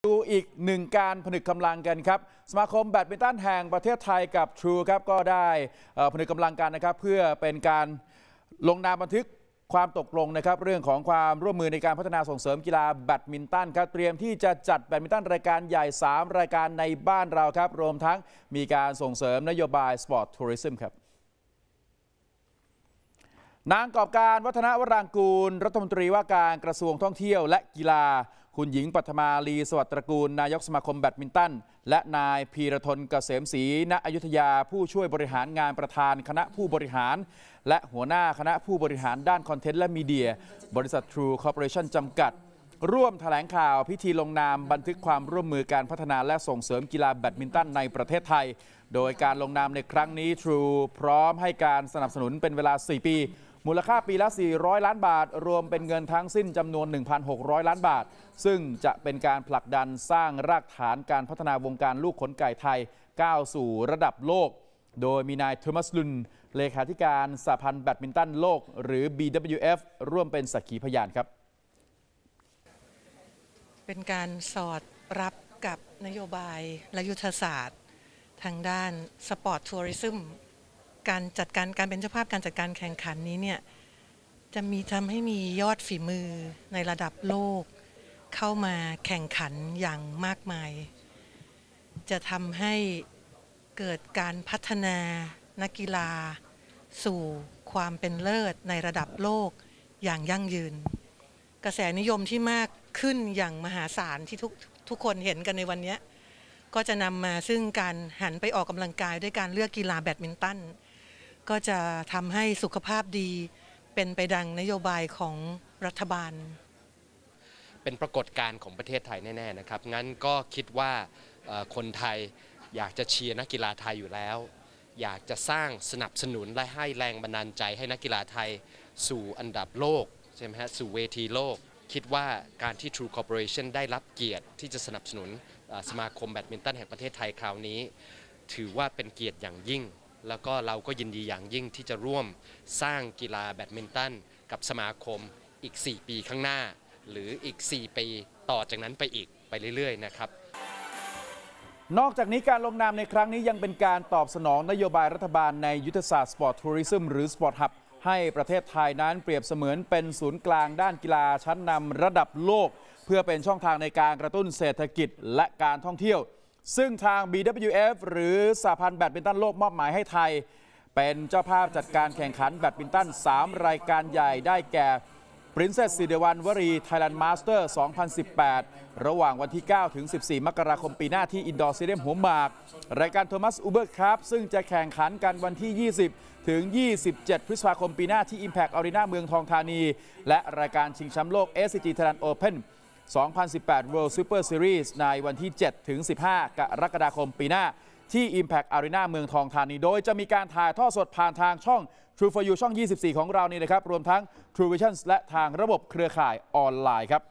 ดูอีกหนึ่งการผนึกกำลังกันครับสมาคมแบดมินตันแห่งประเทศไทยกับ True ครับก็ได้ผนึกกำลังกันนะครับเพื่อเป็นการลงนามบันทึกความตกลงนะครับเรื่องของความร่วมมือในการพัฒนาส่งเสริมกีฬาแบดมินตันครับเตรียมที่จะจัดแบดมินตันรายการใหญ่ 3 รายการในบ้านเราครับ รวมทั้งมีการส่งเสริมนโยบายสปอร์ตทัวริซึมครับนางกอบการวัฒนวรังกูลรัฐมนตรีว่าการกระทรวงท่องเที่ยวและกีฬา คุณหญิงปัทมาลี สวัสดิ์ตระกูล นายกสมาคมแบดมินตันและนายพีรทนเกษมศรีณอยุธยาผู้ช่วยบริหารงานประธานคณะผู้บริหาร และหัวหน้าคณะผู้บริหารด้านคอนเทนต์และมีเดีย บริษัททรูคอร์ปอเรชั่นจำกัดร่วมถแถลงข่าวพิธีลงนามบันทึกความร่วมมือการพัฒนาและส่งเสริมกีฬาแบดมินตันในประเทศไทย โดยการลงนามในครั้งนี้ทรูพร้อมให้การสนับสนุนเป็นเวลา 4 ปี มูลค่าปีละ 400 ล้านบาท รวมเป็นเงินทั้งสิ้นจำนวน 1,600 ล้านบาท ซึ่งจะเป็นการผลักดันสร้างรากฐานการพัฒนาวงการลูกขนไก่ไทยก้าวสู่ระดับโลก โดยมีนายเทมัสลุน เลขาธิการสหพันธ์แบดมินตันโลกหรือ BWF ร่วมเป็นสักขีพยานครับเป็นการสอดรับกับนโยบายและยุทธศาสตร์ทางด้านสปอร์ตทัวริซึมการจัดการการเป็นเจ้าภาพการจัดการแข่งขันนี้เนี่ยจะมีทำให้มียอดฝีมือในระดับโลกเข้ามาแข่งขันอย่างมากมาย จะทำให้เกิดการพัฒนานักกีฬา สู่ความเป็นเลิศในระดับโลกอย่างยั่งยืน กระแสนิยมที่มากขึ้นอย่างมหาศาลที่ทุกทุกคนเห็นกันในวันนี้ก็จะนำมาซึ่งการหันไปออกกำลังกายด้วยการเลือกกีฬาแบดมินตันก็จะทำให้สุขภาพดีเป็นไปดังนโยบายของรัฐบาล เป็นปรากฏการณ์ของประเทศไทยแน่ๆนะครับ งั้นก็คิดว่าคนไทยอยากจะเชียร์นักกีฬาไทยอยู่แล้ว อยากจะสร้างสนับสนุนและให้แรงบันดาลใจให้นักกีฬาไทยสู่อันดับโลกใช่ไหมฮะสู่เวทีโลกคิดว่าการที่ True Corporation ได้รับเกียรติที่จะสนับสนุนสมาคมแบดมินตันแห่งประเทศไทยคราวนี้ ถือว่าเป็นเกียรติอย่างยิ่ง แล้วก็เราก็ยินดีอย่างยิ่งที่จะร่วมสร้างกีฬาแบดมินตันกับสมาคมอีก 4 ปีข้างหน้า หรืออีก 4 ปีต่อจากนั้นไปอีกไปเรื่อย ๆ นะครับ นอกจากนี้การลงนามในครั้งนี้ยังเป็นการตอบสนองนโยบายรัฐบาลในยุทธศาสตร์สปอร์ตทัวริซึมหรือสปอร์ตฮับให้ประเทศไทยนั้นเปรียบเสมือนเป็นศูนย์กลางด้านกีฬาชั้นนำระดับโลก เพื่อเป็นช่องทางในการกระตุ้นเศรษฐกิจและการท่องเที่ยว ซึ่งทาง BWF หรือสหพันธ์แบดมินตันโลกมอบหมายให้ไทย เป็นเจ้าภาพจัดการแข่งขันแบดมินตัน3 รายการใหญ่ได้แก่รินเซสสิเดวันวรีไทยแลนด์มาสเตอร์2018 ระหว่างวันที่ 9 ถึง 14 มกราคมปีหน้าที่อินดอร์ซีเดียมหัวหมาก รายการโทมัสอูเบอร์ครับซึ่งจะแข่งขันกันวันที่ 20 ถึง 27 พฤษภาคมปีหน้าที่ Impact a r e n าเมืองทองธานี และรายการชิงแชมป์โลก SCG t ท a i l a n d เ p e น2018 World Super Series ในวันที่ 7 ถึง 15 กรกฎาคมปีหน้าที่ Impact Arena เมืองทองธานี โดยจะมีการถ่ายทอดสดผ่านทางช่อง True for You ช่อง 24 ของเรานี่นะครับ รวมทั้ง True Visions และทางระบบเครือข่ายออนไลน์ครับ